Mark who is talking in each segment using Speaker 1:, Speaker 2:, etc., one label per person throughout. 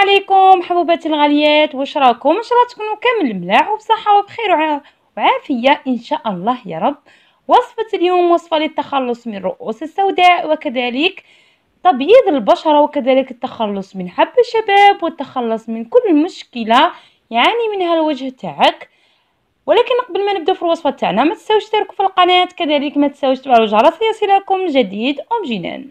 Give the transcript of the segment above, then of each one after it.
Speaker 1: عليكم حبوباتي الغاليات واش راكم ان شاء الله تكونوا كامل ملاح وبصحه وبخير وعافيه ان شاء الله يا رب وصفه اليوم وصفه للتخلص من الرؤوس السوداء وكذلك تبييض البشره وكذلك التخلص من حب الشباب والتخلص من كل مشكله يعاني منها الوجه تاعك ولكن قبل ما نبدا في الوصفه تاعنا ما تنساوش تشتركوا في القناه كذلك ما تنساوش تفعلوا الجرس ليصلكم جديد ام جنان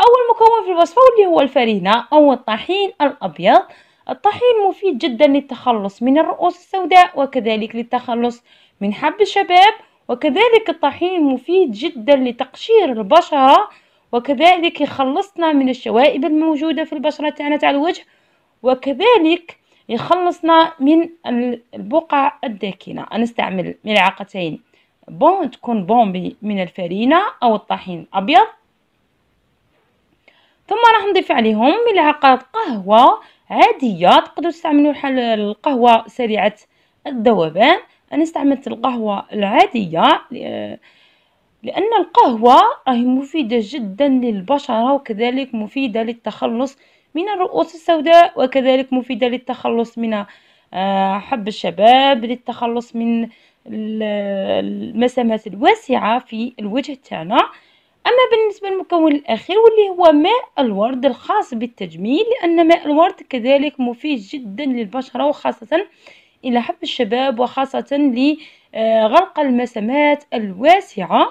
Speaker 1: أول مكون في الوصفة واللي هو الفرينة أو الطحين الأبيض الطحين مفيد جدا للتخلص من الرؤوس السوداء وكذلك للتخلص من حب الشباب وكذلك الطحين مفيد جدا لتقشير البشرة وكذلك يخلصنا من الشوائب الموجودة في البشرة تاعنا تاع الوجه وكذلك يخلصنا من البقع الداكنة نستعمل ملعقتين بون تكون بومبي من الفرينة أو الطحين الأبيض ثم راح نضيف عليهم ملعقه قهوه عاديه تقدروا تستعملوا حل القهوه سريعه الذوبان انا استعملت القهوه العاديه لان القهوه راهي مفيده جدا للبشره وكذلك مفيده للتخلص من الرؤوس السوداء وكذلك مفيده للتخلص من آه، حب الشباب للتخلص من المسامات الواسعه في الوجه تاعنا أما بالنسبة للمكون الأخير واللي هو ماء الورد الخاص بالتجميل لأن ماء الورد كذلك مفيد جدا للبشرة وخاصة إلى حب الشباب وخاصة لغرق آه، المسامات الواسعة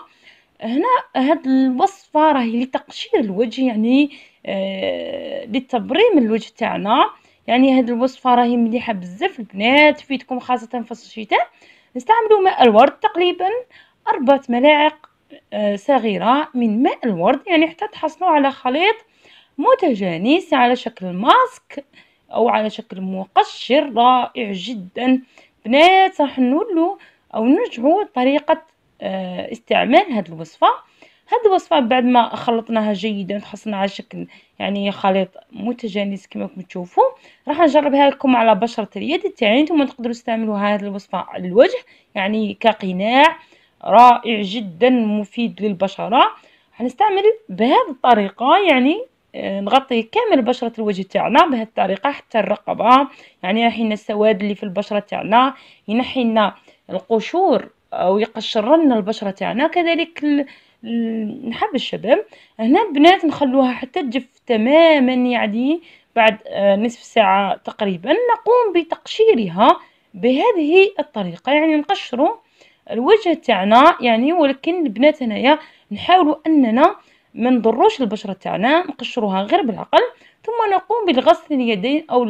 Speaker 1: هنا هاد الوصفة راهي لتقشير الوجه يعني آه، لتبريم الوجه تاعنا يعني هاد الوصفة راهي مليحة بزاف البنات تفيدكم خاصة في الشتاء نستعملوا ماء الورد تقريبا أربعة ملاعق آه، صغيرة من ماء الورد يعني حتى تحصلوا على خليط متجانس على شكل ماسك أو على شكل مقشر رائع جدا بنات راح نولو أو نرجعوا طريقة آه، استعمال هاد الوصفة هاد الوصفة بعد ما خلطناها جيدا تحصلنا على شكل يعني خليط متجانس كما كنتم تشوفوا راح نجربها لكم على بشرة اليد تاعي نتوما تقدروا تستعملوا هاد الوصفة على الوجه يعني كقناع رائع جدا مفيد للبشرة هنستعمل بهذه الطريقة يعني آه، نغطي كامل بشرة الوجه تاعنا بهذه الطريقة حتى الرقبة يعني ينحي السواد اللي في البشرة تاعنا ينحينا القشور أو يقشر لنا البشرة تاعنا كذلك ال... ال... نحب الشباب هنا البنات نخلوها حتى تجف تماما يعني بعد آه، نصف ساعة تقريبا نقوم بتقشيرها بهذه الطريقة يعني نقشره الوجه تاعنا يعني ولكن البنات هنايا نحاولوا اننا ما نضروش البشره تاعنا نقشروها غير بالعقل ثم نقوم بغسل اليدين او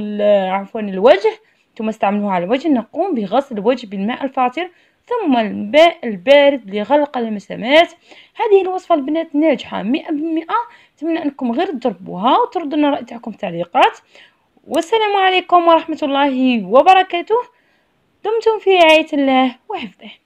Speaker 1: عفوا الوجه ثم استعملوها على الوجه نقوم بغسل الوجه بالماء الفاطر ثم الماء البارد لغلق المسامات هذه الوصفة البنات ناجحة مئة بالمئة أتمنى أنكم غير تجربوها وتردوا لنا رأي تاعكم في التعليقات والسلام عليكم ورحمة الله وبركاته دمتم في رعاية الله وحفظه